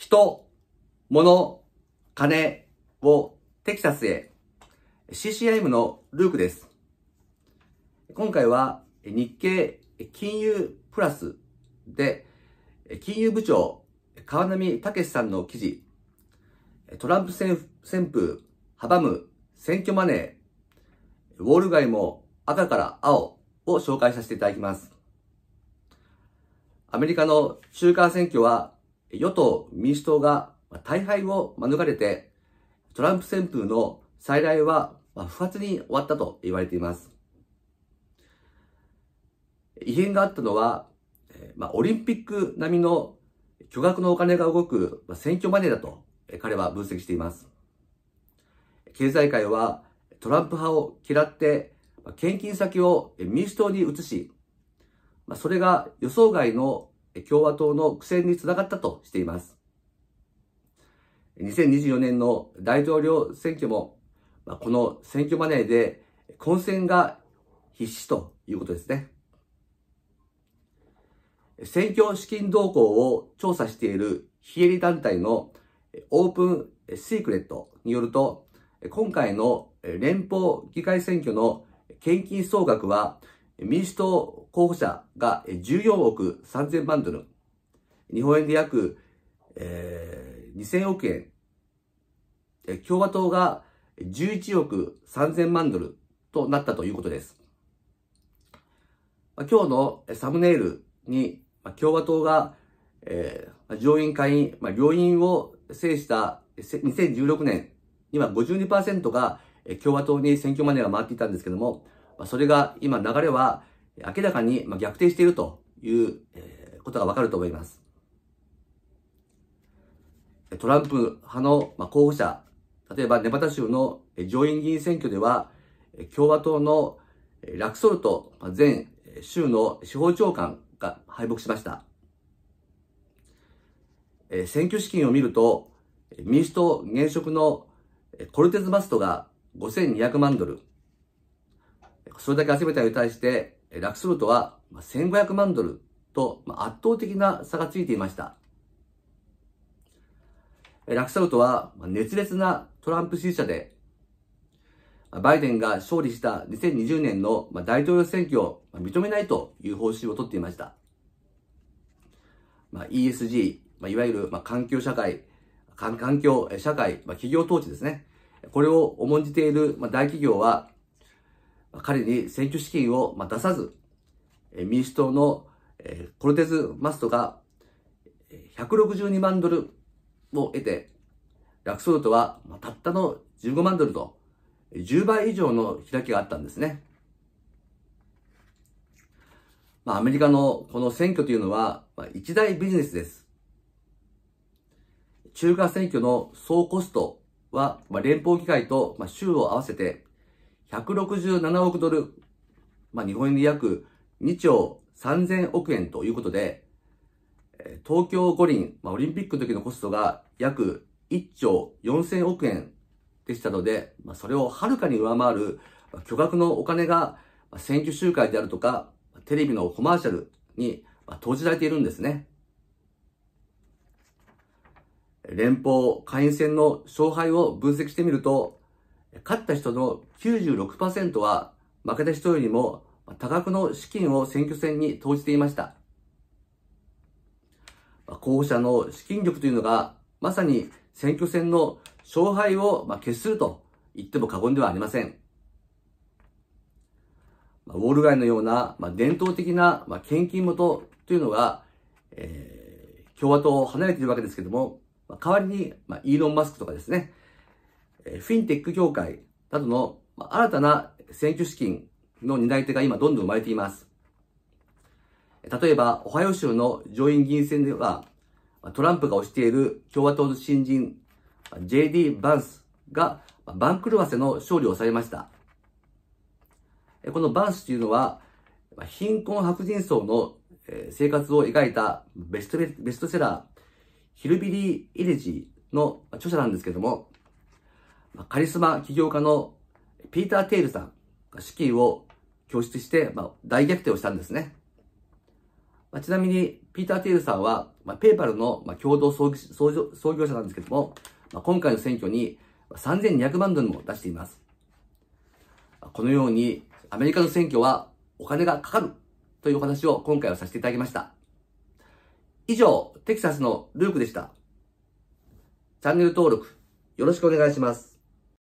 人、物、金をテキサスへ CCIM のルークです。今回は日経金融プラスで金融部長川波武さんの記事トランプ旋風阻む選挙マネーウォール街も赤から青を紹介させていただきます。アメリカの中間選挙は与党・民主党が大敗を免れて、トランプ旋風の再来は不発に終わったと言われています。異変があったのは、まあ、オリンピック並みの巨額のお金が動く選挙マネーだと彼は分析しています。経済界はトランプ派を嫌って献金先を民主党に移し、それが予想外の共和党の苦戦につながったとしています。2024年の大統領選挙も、この選挙マネーで混戦が必至ということですね。選挙資金動向を調査している非営利団体のオープンシークレットによると、今回の連邦議会選挙の献金総額は民主党候補者が14億3000万ドル、日本円で約、えー、2000億円、共和党が11億3000万ドルとなったということです。今日のサムネイルに共和党が、えー、上院下院、まあ、両院を制した2016年には52%が共和党に選挙マネーが回っていたんですけども、まあ、それが今流れは明らかに逆転しているということがわかると思います。トランプ派の候補者、例えばネバダ州の上院議員選挙では、共和党のラクソルト前州の司法長官が敗北しました。選挙資金を見ると、民主党現職のコルテズ・マストが5200万ドル、それだけ集めたに対して、ラクソルトは1500万ドルと圧倒的な差がついていました。ラクソルトは熱烈なトランプ支持者で、バイデンが勝利した2020年の大統領選挙を認めないという方針をとっていました。ESG、いわゆる環境社会、環境社会、企業統治ですね。これを重んじている大企業は彼に選挙資金を出さず、民主党のコルテズ・マストが162万ドルを得て、ラクソルトはたったの15万ドルと10倍以上の開きがあったんですね。まあ、アメリカのこの選挙というのは、まあ、一大ビジネスです。中華選挙の総コストは、まあ、連邦議会と、まあ、州を合わせて167億ドル、まあ、日本円で約2兆3000億円ということで、東京五輪、まあ、オリンピックの時のコストが約1兆4000億円でしたので、まあ、それをはるかに上回る巨額のお金が選挙集会であるとか、テレビのコマーシャルに投じられているんですね。連邦会員選の勝敗を分析してみると、勝った人の96%は負けた人よりも多額の資金を選挙戦に投じていました。候補者の資金力というのがまさに選挙戦の勝敗を決すると言っても過言ではありません。ウォール街のような伝統的な献金元というのが、えー、共和党を離れているわけですけども、代わりにイーロン・マスクとかですね、フィンテック業界などの新たな選挙資金の担い手が今どんどん生まれています。例えば、オハイオ州の上院議員選では、トランプが推している共和党の新人、J.D. バンスが番狂わせの勝利をされました。このバンスというのは、貧困白人層の生活を描いたベストベストセラー、ヒルビリー・イレジーの著者なんですけども、カリスマ起業家のピーター・テイルさんが資金を拠出して、まあ、大逆転をしたんですね。まあ、ちなみに、ピーター・テイルさんは、まあ、ペーパルの、まあ、共同創業者なんですけども、まあ、今回の選挙に3200万ドルも出しています。このように、アメリカの選挙はお金がかかるというお話を今回はさせていただきました。以上、テキサスのルークでした。チャンネル登録、よろしくお願いします。